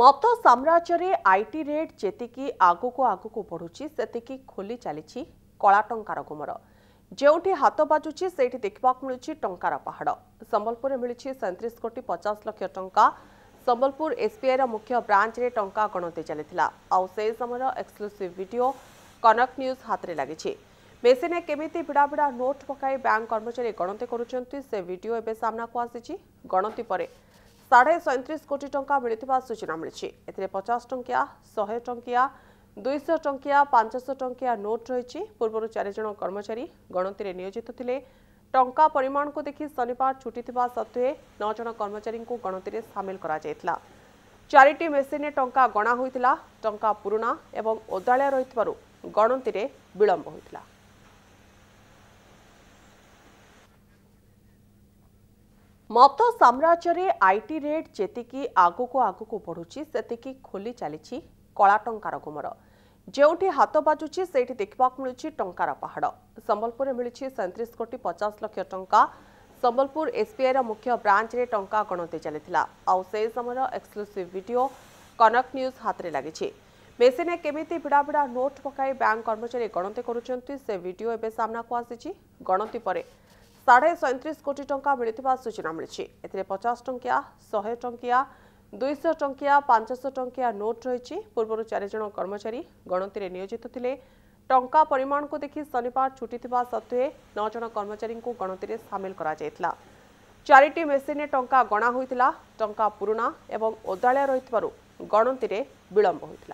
ମତ ସାମ୍ରାଜ୍ୟରେ IT rate ଯେତିକି ଆଗକୁ ଆଗକୁ ବଢ଼ୁଛି ସେତିକି ଖୋଲି ଚାଲିଛି କଳା ଟଙ୍କାର ଗୁମର ଯେଉଁଠି ହାତ ବାଜୁଛି ସେଇଠି ଦେଖିବାକୁ ମିଳୁଛି ଟଙ୍କାର ପାହାଡ଼ ସମ୍ବଲପୁରରେ ମିଳିଛି ସଇଁତିରିଶ କୋଟି ପଚାଶ ଲକ୍ଷ ଟଙ୍କା ସମ୍ବଲପୁର ଏସ୍ବିଆଇର ମୁଖ୍ୟ ବ୍ରାଞ୍ଚରେ ଟଙ୍କା ଗଣତି ଚାଲିଥିଲା ଆଉ ସେହି ସମୟର ଏକ୍ସକ୍ଲୁସିଭ୍ ଭିଡ଼ିଓ କନକ ନ୍ୟୁଜ୍ ହାତରେ ଲାଗିଛି ମେସିନ୍ରେ କେମିତି ଭିଡ଼ା ଭିଡ଼ା ନୋଟ୍ ପକାଇ ବ୍ୟାଙ୍କ କର୍ମଚାରୀ ଗଣତି କରୁଛନ୍ତି ସେ ଭିଡ଼ିଓ ଏବେ ସାମ୍ନାକୁ ଆସିଛି ଗଣତି ପରେ সাড়ে সৈত্রিশ কোটি টঙ্কা মিলিথিবা সূচনা মিলিছি এতে পচাশ টঙ্কিয়া শহে টঙ্কিয়া দুইশহ টঙ্কিয়া পাঁচশহ টঙ্কিয়া নোট রয়েছে পূর্বর চারিজন কর্মচারী গণতিরে নিয়োজিত লে টঙ্কা পরিমাণক দেখি শনিবার ছুটি থাকা সত্ত্বে নজন কর্মচারী গণতিরে সামিল করা যাইতলা চারিটি মেসিনে টঙ্কা গণা হয়েছিল টঙ্কা পুরুণা এবং ওদাড়িয়া রয়েছে গণতিরে বিলম্ব হয়েছিল ମତ ସାମ୍ରାଜ୍ୟରେ ଆଇଟି ରେଟ୍ ଯେତିକି ଆଗକୁ ଆଗକୁ ବଢ଼ୁଛି ସେତିକି ଖୋଲି ଚାଲିଛି କଳା ଟଙ୍କାର ଗୁମର ଯେଉଁଠି ହାତ ବାଜୁଛି ସେଇଠି ଦେଖିବାକୁ ମିଳୁଛି ଟଙ୍କାର ପାହାଡ଼ ସମ୍ବଲପୁରରେ ମିଳିଛି ସଇଁତିରିଶ କୋଟି ପଚାଶ ଲକ୍ଷ ଟଙ୍କା ସମ୍ବଲପୁର ଏସ୍ବିଆଇର ମୁଖ୍ୟ ବ୍ରାଞ୍ଚରେ ଟଙ୍କା ଗଣତି ଚାଲିଥିଲା ଆଉ ସେହି ସମୟର ଏକ୍ସକ୍ଲୁସିଭ୍ ଭିଡ଼ିଓ କନକ ନ୍ୟୁଜ୍ ହାତରେ ଲାଗିଛି ମେସିନ୍ରେ କେମିତି ଭିଡ଼ା ଭିଡ଼ା ନୋଟ୍ ପକାଇ ବ୍ୟାଙ୍କ କର୍ମଚାରୀ ଗଣତି କରୁଛନ୍ତି ସେ ଭିଡ଼ିଓ ଏବେ ସାମ୍ନାକୁ ଆସିଛି ଗଣତି ପରେ সাড়ে সৈত্রিশ কোটি টঙ্কা মিলিথিবা সূচনা মিলিছি এতে পচাশ টঙ্কিয়া শহে টঙ্কিয়া দুইশ টঙ্কিয়া পাঁচশ টঙ্কিয়া নোট রয়েছে পূর্বর চারিজন কর্মচারী গণতিরে নিয়োজিত লে টঙ্কা পরিমাণকু দেখি শনিবার ছুটি থাকা সত্ত্বে নজন কর্মচারী গণতিরে সামিল করা যাইতলা চারিটি মেসিনে টঙ্কা গণা হয়েছিল টঙ্কা পুরোনা এবং ওদাড়িয়া রয়েছে গণতিরে বিলম্ব হয়েছিল